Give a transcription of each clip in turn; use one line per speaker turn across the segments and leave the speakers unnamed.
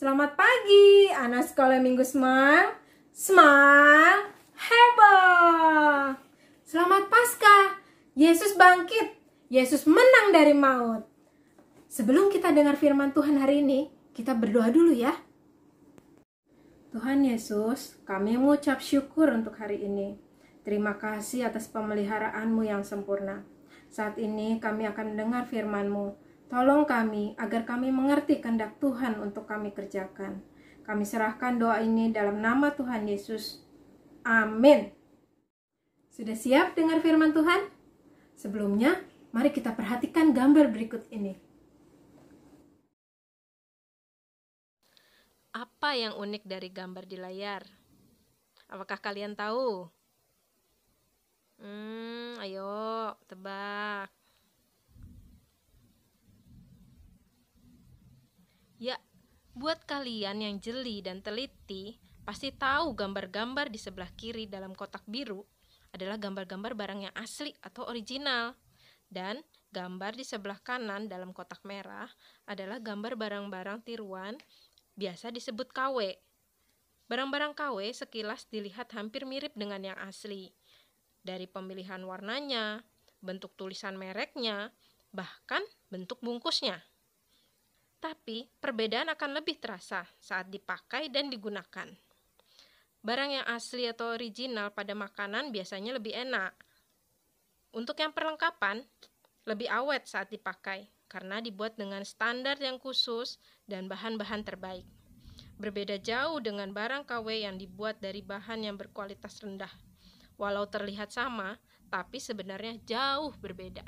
Selamat pagi, anak sekolah minggu Semang, Semang heboh. Selamat Pasca. Yesus bangkit, Yesus menang dari maut. Sebelum kita dengar firman Tuhan hari ini, kita berdoa dulu ya. Tuhan Yesus, kami mengucap syukur untuk hari ini. Terima kasih atas pemeliharaanmu yang sempurna. Saat ini kami akan mendengar firman-Mu. Tolong kami agar kami mengerti kehendak Tuhan untuk kami kerjakan. Kami serahkan doa ini dalam nama Tuhan Yesus. Amin. Sudah siap dengar firman Tuhan? Sebelumnya, mari kita perhatikan gambar berikut ini. Apa yang unik dari gambar di layar? Apakah kalian tahu? Hmm, ayo tebak. Ya, buat kalian yang jeli dan teliti, pasti tahu gambar-gambar di sebelah kiri dalam kotak biru adalah gambar-gambar barang yang asli atau original. Dan gambar di sebelah kanan dalam kotak merah adalah gambar barang-barang tiruan, biasa disebut KW. Barang-barang KW sekilas dilihat hampir mirip dengan yang asli. Dari pemilihan warnanya, bentuk tulisan mereknya, bahkan bentuk bungkusnya tapi perbedaan akan lebih terasa saat dipakai dan digunakan. Barang yang asli atau original pada makanan biasanya lebih enak. Untuk yang perlengkapan, lebih awet saat dipakai karena dibuat dengan standar yang khusus dan bahan-bahan terbaik. Berbeda jauh dengan barang KW yang dibuat dari bahan yang berkualitas rendah. Walau terlihat sama, tapi sebenarnya jauh berbeda.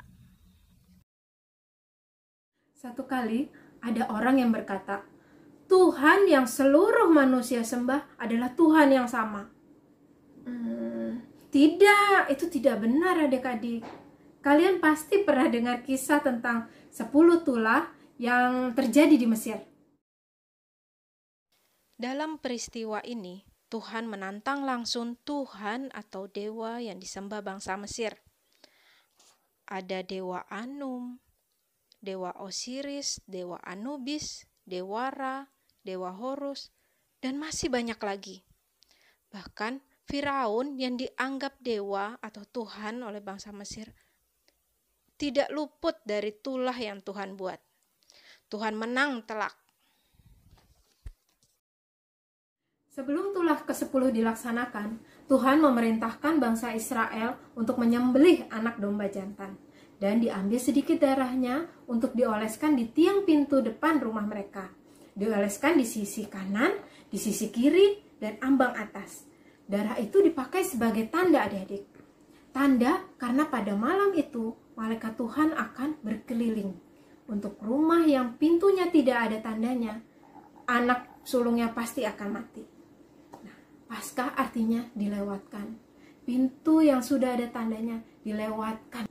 Satu kali, ada orang yang berkata, Tuhan yang seluruh manusia sembah adalah Tuhan yang sama. Hmm, tidak, itu tidak benar adik-adik. Kalian pasti pernah dengar kisah tentang sepuluh tulah yang terjadi di Mesir. Dalam peristiwa ini, Tuhan menantang langsung Tuhan atau dewa yang disembah bangsa Mesir. Ada dewa Anum, dewa Osiris, dewa Anubis, dewa Ra, dewa Horus, dan masih banyak lagi. Bahkan Firaun yang dianggap dewa atau Tuhan oleh bangsa Mesir tidak luput dari tulah yang Tuhan buat. Tuhan menang telak Sebelum tulah ke-10 dilaksanakan, Tuhan memerintahkan bangsa Israel untuk menyembelih anak domba jantan dan diambil sedikit darahnya untuk dioleskan di tiang pintu depan rumah mereka. Dioleskan di sisi kanan, di sisi kiri, dan ambang atas. Darah itu dipakai sebagai tanda adik-adik. Tanda karena pada malam itu malaikat Tuhan akan berkeliling. Untuk rumah yang pintunya tidak ada tandanya, anak sulungnya pasti akan mati. Paskah artinya dilewatkan. Pintu yang sudah ada tandanya dilewatkan.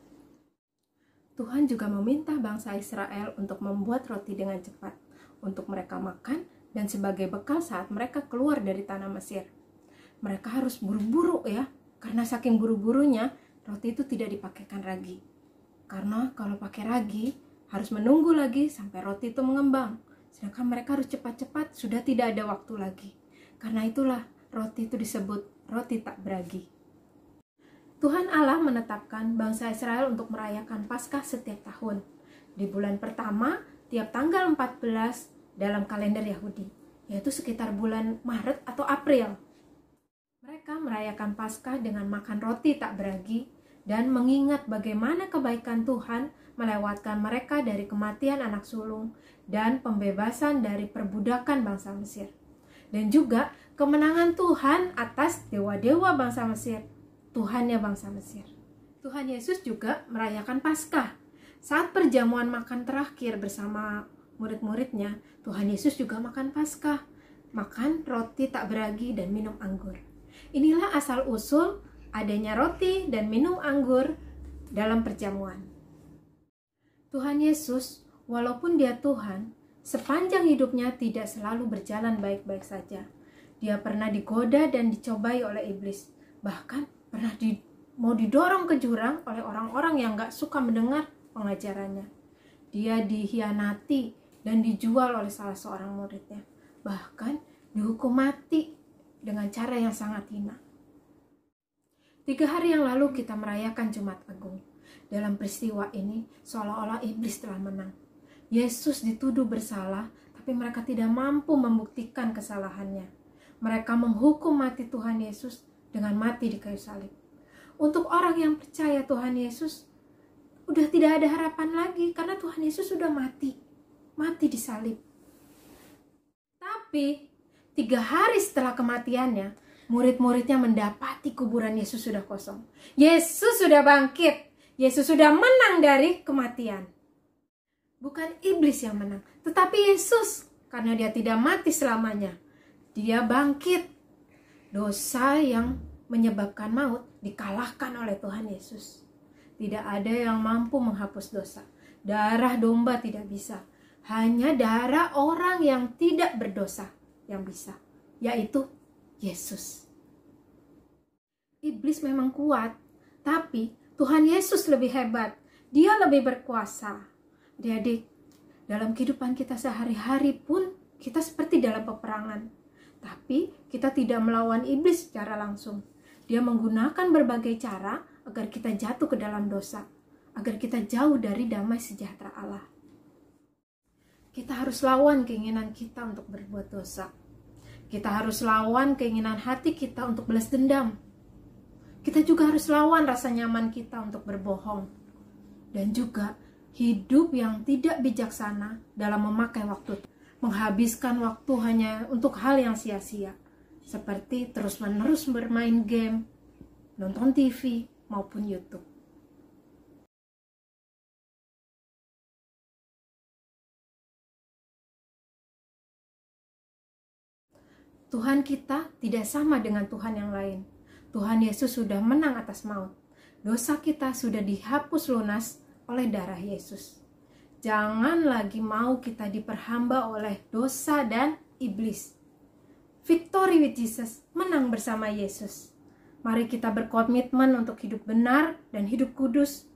Tuhan juga meminta bangsa Israel untuk membuat roti dengan cepat, untuk mereka makan dan sebagai bekal saat mereka keluar dari tanah Mesir. Mereka harus buru-buru ya, karena saking buru-burunya roti itu tidak dipakaikan ragi. Karena kalau pakai ragi, harus menunggu lagi sampai roti itu mengembang. Sedangkan mereka harus cepat-cepat, sudah tidak ada waktu lagi. Karena itulah roti itu disebut roti tak beragi. Tuhan Allah menetapkan bangsa Israel untuk merayakan Paskah setiap tahun. Di bulan pertama, tiap tanggal 14 dalam kalender Yahudi, yaitu sekitar bulan Maret atau April. Mereka merayakan Paskah dengan makan roti tak beragi dan mengingat bagaimana kebaikan Tuhan melewatkan mereka dari kematian anak sulung dan pembebasan dari perbudakan bangsa Mesir dan juga kemenangan Tuhan atas dewa-dewa bangsa Mesir, Tuhannya bangsa Mesir. Tuhan Yesus juga merayakan Paskah. Saat perjamuan makan terakhir bersama murid-muridnya, Tuhan Yesus juga makan Paskah, makan roti tak beragi dan minum anggur. Inilah asal usul adanya roti dan minum anggur dalam perjamuan. Tuhan Yesus, walaupun Dia Tuhan, Sepanjang hidupnya tidak selalu berjalan baik-baik saja. Dia pernah digoda dan dicobai oleh iblis. Bahkan pernah di, mau didorong ke jurang oleh orang-orang yang gak suka mendengar pengajarannya. Dia dihianati dan dijual oleh salah seorang muridnya. Bahkan dihukum mati dengan cara yang sangat hina. Tiga hari yang lalu kita merayakan Jumat Agung. Dalam peristiwa ini, seolah-olah iblis telah menang. Yesus dituduh bersalah, tapi mereka tidak mampu membuktikan kesalahannya. Mereka menghukum mati Tuhan Yesus dengan mati di kayu salib. Untuk orang yang percaya Tuhan Yesus, udah tidak ada harapan lagi karena Tuhan Yesus sudah mati, mati di salib. Tapi tiga hari setelah kematiannya, murid-muridnya mendapati kuburan Yesus sudah kosong. Yesus sudah bangkit, Yesus sudah menang dari kematian. Bukan iblis yang menang, tetapi Yesus karena dia tidak mati selamanya. Dia bangkit. Dosa yang menyebabkan maut dikalahkan oleh Tuhan Yesus. Tidak ada yang mampu menghapus dosa. Darah domba tidak bisa. Hanya darah orang yang tidak berdosa yang bisa, yaitu Yesus. Iblis memang kuat, tapi Tuhan Yesus lebih hebat. Dia lebih berkuasa adik dalam kehidupan kita sehari-hari pun kita seperti dalam peperangan. Tapi kita tidak melawan iblis secara langsung. Dia menggunakan berbagai cara agar kita jatuh ke dalam dosa, agar kita jauh dari damai sejahtera Allah. Kita harus lawan keinginan kita untuk berbuat dosa. Kita harus lawan keinginan hati kita untuk belas dendam. Kita juga harus lawan rasa nyaman kita untuk berbohong. Dan juga hidup yang tidak bijaksana dalam memakai waktu, menghabiskan waktu hanya untuk hal yang sia-sia, seperti terus-menerus bermain game, nonton TV, maupun YouTube. Tuhan kita tidak sama dengan Tuhan yang lain. Tuhan Yesus sudah menang atas maut. Dosa kita sudah dihapus lunas oleh darah Yesus. Jangan lagi mau kita diperhamba oleh dosa dan iblis. Victory with Jesus, menang bersama Yesus. Mari kita berkomitmen untuk hidup benar dan hidup kudus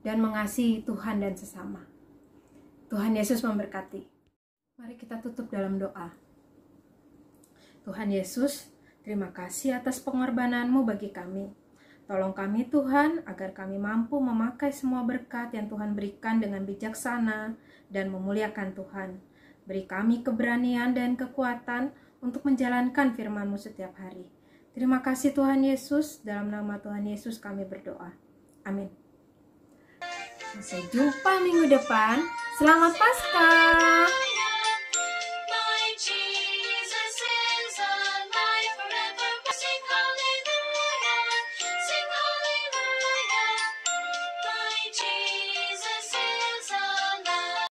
dan mengasihi Tuhan dan sesama. Tuhan Yesus memberkati. Mari kita tutup dalam doa. Tuhan Yesus, terima kasih atas pengorbananmu bagi kami. Tolong kami Tuhan agar kami mampu memakai semua berkat yang Tuhan berikan dengan bijaksana dan memuliakan Tuhan. Beri kami keberanian dan kekuatan untuk menjalankan firman-Mu setiap hari. Terima kasih Tuhan Yesus, dalam nama Tuhan Yesus kami berdoa. Amin. Sampai jumpa minggu depan. Selamat Paskah.